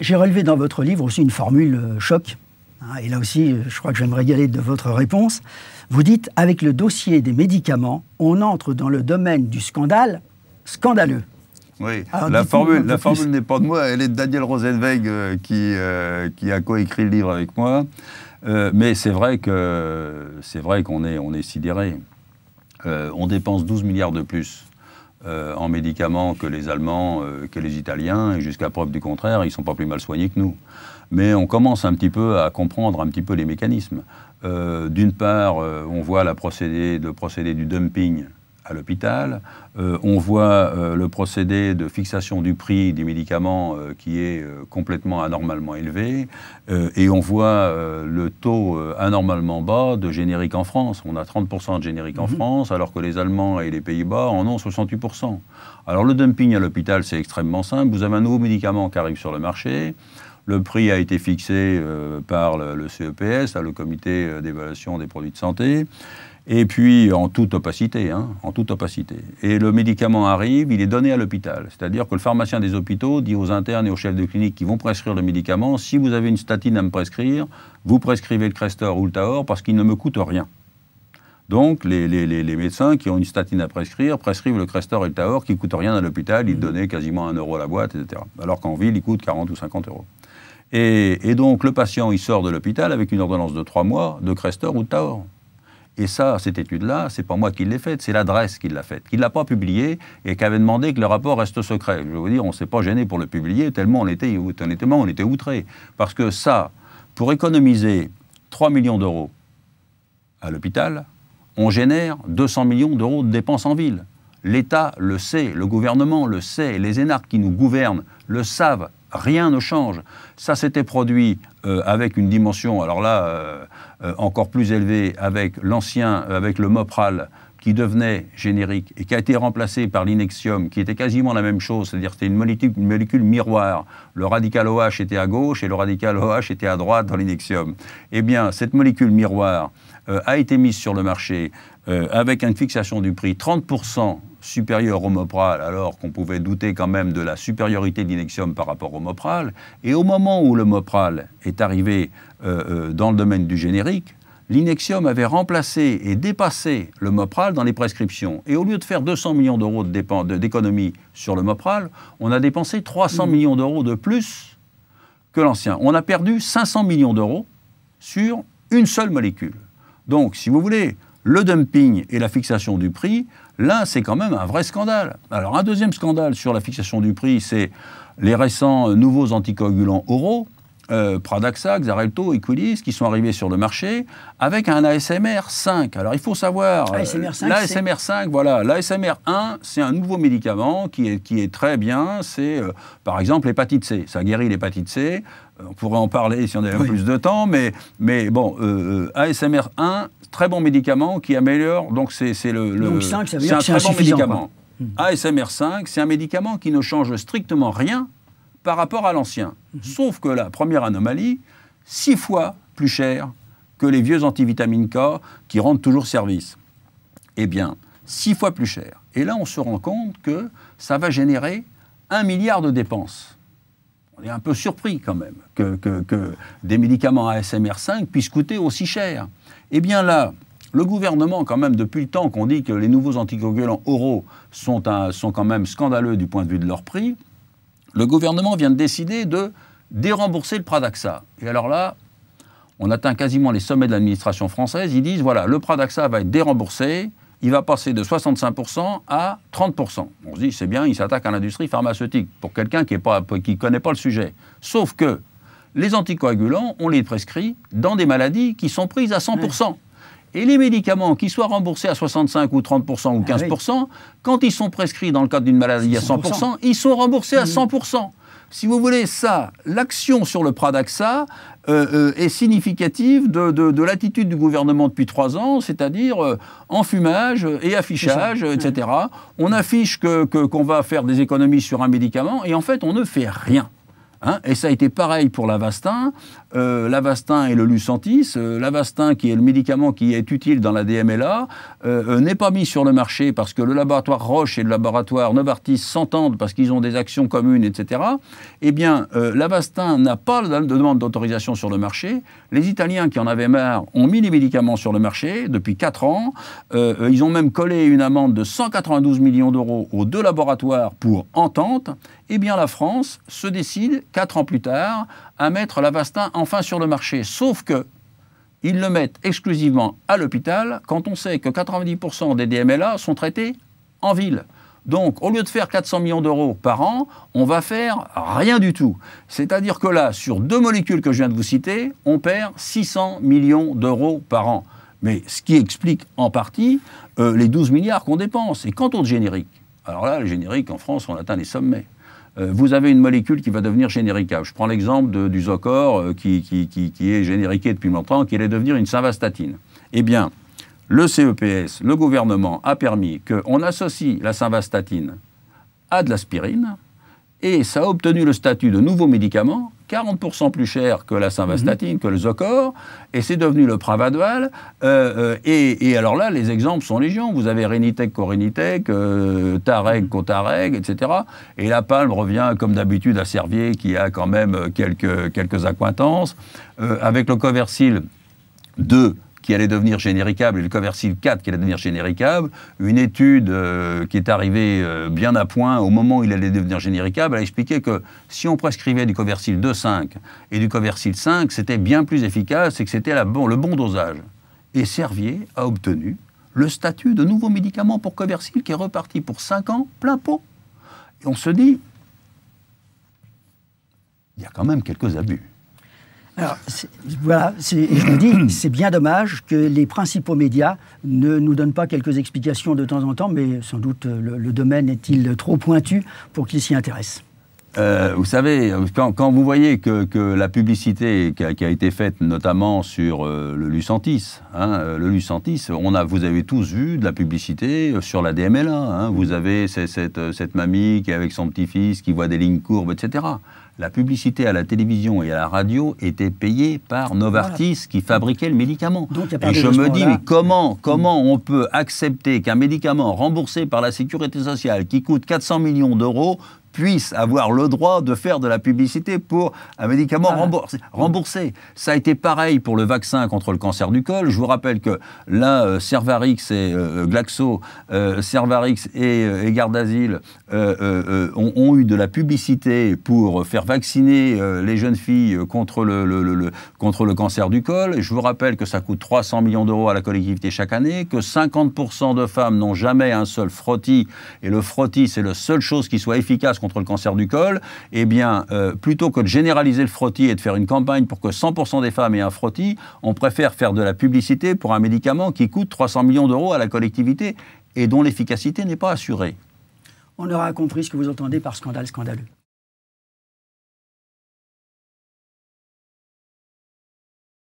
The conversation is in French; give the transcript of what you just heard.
J'ai relevé dans votre livre aussi une formule euh, choc. Hein, et là aussi, je crois que je vais me régaler de votre réponse. Vous dites, avec le dossier des médicaments, on entre dans le domaine du scandale scandaleux. Oui, la formule, n'est pas de moi, elle est de Daniel Rosenweg euh, qui, euh, qui a coécrit le livre avec moi. mais c'est vrai que c'est vrai qu'on est, on est sidéré. on dépense 12 milliards de plus euh, en médicaments que les Allemands, euh, que les Italiens, et jusqu'à preuve du contraire, ils ne sont pas plus mal soignés que nous. Mais on commence un petit peu à comprendre un petit peu les mécanismes. Euh, d'une part, on voit le procédé du dumping à l'hôpital. Euh, on voit euh, le procédé de fixation du prix des médicaments euh, qui est complètement anormalement élevé. et on voit le taux anormalement bas de génériques en France. On a 30% de génériques en mhm. France, alors que les Allemands et les Pays-Bas en ont 68%. Alors le dumping à l'hôpital, c'est extrêmement simple. Vous avez un nouveau médicament qui arrive sur le marché. Le prix a été fixé par le, CEPS, le Comité d'évaluation des produits de santé. Et puis, en toute opacité, hein, en toute opacité. Et le médicament arrive, il est donné à l'hôpital. C'est-à-dire que le pharmacien des hôpitaux dit aux internes et aux chefs de clinique qui vont prescrire le médicament, si vous avez une statine à me prescrire, vous prescrivez le Crestor ou le Taor parce qu'il ne me coûte rien. Donc, les, les, les, médecins qui ont une statine à prescrire prescrivent le Crestor et le Taor qui ne coûtent rien à l'hôpital, ils mmh. donnaient quasiment un euro à la boîte, etc. Alors qu'en ville, ils coûtent 40 ou 50 euros. Et, et donc, le patient, il sort de l'hôpital avec une ordonnance de 3 mois de Crestor ou de Taor. Et ça, cette étude-là, c'est pas moi qui l'ai faite, c'est l'adresse qui l'a faite, qui ne l'a pas publiée et qui avait demandé que le rapport reste secret. Je veux dire, on s'est pas gêné pour le publier tellement on était, outrés. on était outré. Parce que ça, pour économiser 3 millions d'euros à l'hôpital, on génère 200 millions d'euros de dépenses en ville. L'État le sait, le gouvernement le sait, les énarques qui nous gouvernent le savent rien ne change. Ça s'était produit euh, avec une dimension, alors là, euh, euh, encore plus élevée, avec l'ancien, avec le Mopral, qui devenait générique et qui a été remplacé par l'inexium, qui était quasiment la même chose, c'est-à-dire c'était une molécule, une molécule, miroir. Le radical OH était à gauche et le radical OH était à droite dans l'inexium. Eh bien, cette molécule miroir a été mise sur le marché avec une fixation du prix 30% supérieur au Mopral, alors qu'on pouvait douter quand même de la supériorité d'Inexium par rapport au Mopral. Et au moment où le Mopral est arrivé euh, euh, dans le domaine du générique, l'Inexium avait remplacé et dépassé le Mopral dans les prescriptions. Et au lieu de faire 200 millions d'euros d'économie sur le Mopral, on a dépensé 300 mm. millions d'euros de plus que l'ancien. On a perdu 500 millions d'euros sur une seule molécule. Donc, si vous voulez, le dumping et la fixation du prix, là, c'est quand même un vrai scandale. Alors, un deuxième scandale sur la fixation du prix, c'est les récents nouveaux anticoagulants oraux euh, Pradaxa, Xarelto, Equilis, qui sont arrivés sur le marché avec un ASMR 5. Alors il faut savoir, l'ASMR 5, L'ASMR 5, voilà, l'ASMR 1, c'est un nouveau médicament qui est, très bien, c'est euh, par exemple l'hépatite C, ça guérit l'hépatite C, euh, on pourrait en parler si on avait plus de temps, mais, mais bon, ASMR 1, très bon médicament qui améliore, donc c'est le, le un très bon médicament. Hmm. ASMR 5, c'est un médicament qui ne change strictement rien par rapport à l'ancien. Mhm. Sauf que la première anomalie, six fois plus cher que les vieux antivitamines K qui rendent toujours service. Eh bien, six fois plus cher. Et là, on se rend compte que ça va générer un milliard de dépenses. On est un peu surpris quand même que, des médicaments ASMR5 puissent coûter aussi cher. Eh bien là, le gouvernement, quand même, depuis le temps qu'on dit que les nouveaux anticoagulants oraux sont quand même scandaleux du point de vue de leur prix, le gouvernement vient de décider de dérembourser le Pradaxa. Et alors là, on atteint quasiment les sommets de l'administration française. Ils disent voilà, le Pradaxa va être déremboursé, il va passer de 65% à 30%. On se dit c'est bien, il s'attaque à l'industrie pharmaceutique pour quelqu'un qui ne connaît pas le sujet. Sauf que les anticoagulants, on les prescrit dans des maladies qui sont prises à 100%. Et les médicaments, qui soient remboursés à 65 ou 30 ou 15 ah quand ils sont prescrits dans le cadre d'une maladie à 100 ils sont remboursés à 100 mmh. si vous voulez, ça, l'action sur le Pradaxa euh, euh, est significative de, l'attitude du gouvernement depuis trois ans, c'est-à-dire euh, enfumage et affichage, etc. On affiche qu'on que, qu'on va faire des économies sur un médicament et en fait, on ne fait rien. Hein, et ça a été pareil pour l'Avastin, euh, l'Avastin et le Lucentis. Euh, L'Avastin, qui est le médicament qui est utile dans la DMLA, euh, n'est pas mis sur le marché parce que le laboratoire Roche et le laboratoire Novartis s'entendent parce qu'ils ont des actions communes, etc. Eh bien, l'Avastin n'a pas de demande d'autorisation sur le marché. Les Italiens qui en avaient marre ont mis les médicaments sur le marché depuis 4 ans. ils ont même collé une amende de 192 millions d'euros aux deux laboratoires pour entente. Eh bien, la France se décide quatre ans plus tard, à mettre l'Avastin enfin sur le marché. Sauf que ils le mettent exclusivement à l'hôpital quand on sait que 90% des DMLA sont traités en ville. Donc, au lieu de faire 400 millions d'euros par an, on va faire rien du tout. C'est-à-dire que là, sur deux molécules que je viens de vous citer, on perd 600 millions d'euros par an. Mais ce qui explique en partie euh, les 12 milliards qu'on dépense. Et quant au générique alors là, le générique en France, on atteint les sommets. Euh, vous avez une molécule qui va devenir générique Je prends l'exemple du Zocor euh, qui, est génériqué depuis longtemps, qui allait devenir une simvastatine. Eh bien, le CEPS, le gouvernement, a permis qu'on associe la simvastatine à de l'aspirine, et ça a obtenu le statut de nouveau médicament 40% plus cher que la simvastatine, mhm. que le Zocor, et c'est devenu le Pravadoal, euh, euh, et, alors là, les exemples sont légion. Vous avez Renitec, Corinitec, euh, Tareg, mhm. Cotareg, etc. Et la palme revient, comme d'habitude, à Servier, qui a quand même euh, quelques, quelques acquaintances avec le Coversil 2, qui allait devenir généricable et le Coversil 4 qui allait devenir généricable, une étude euh, qui est arrivée euh, bien à point au moment où il allait devenir généricable a expliqué que si on prescrivait du 2 2.5 et du Coversil 5, c'était bien plus efficace et que c'était le bon dosage. Et Servier a obtenu le statut de nouveau médicament pour Coversil qui est reparti pour 5 ans plein pot. Et on se dit, il y a quand même quelques abus. Alors, voilà, je me dis, c'est bien dommage que les principaux médias ne nous donnent pas quelques explications de temps en temps, mais sans doute euh, le, domaine est-il trop pointu pour qu'ils s'y intéressent. Euh, vous savez, quand, vous voyez que, la publicité qui a, été faite notamment sur euh, le Lucentis, hein, le Lucentis, on a, vous avez tous vu de la publicité sur la DMLA. Hein, vous avez cette, cette, mamie qui est avec son petit-fils, qui voit des lignes courbes, etc la publicité à la télévision et à la radio était payée par Novartis qui fabriquait le médicament. et je me dis, mais comment, comment on peut accepter qu'un médicament remboursé par la sécurité sociale qui coûte 400 millions d'euros puisse avoir le droit de faire de la publicité pour un médicament remboursé, Ça a été pareil pour le vaccin contre le cancer du col. Je vous rappelle que là, euh, Cervarix et euh, euh, Glaxo, Cervarix et, Gardasil ont, eu de la publicité pour faire vacciner les jeunes filles contre le, contre le cancer du col. Je vous rappelle que ça coûte 300 millions d'euros à la collectivité chaque année, que 50% de femmes n'ont jamais un seul frottis, et le frottis, c'est la seule chose qui soit efficace contre le cancer du col, eh bien, euh, plutôt que de généraliser le frottis et de faire une campagne pour que 100% des femmes aient un frottis, on préfère faire de la publicité pour un médicament qui coûte 300 millions d'euros à la collectivité et dont l'efficacité n'est pas assurée. On aura compris ce que vous entendez par scandale scandaleux.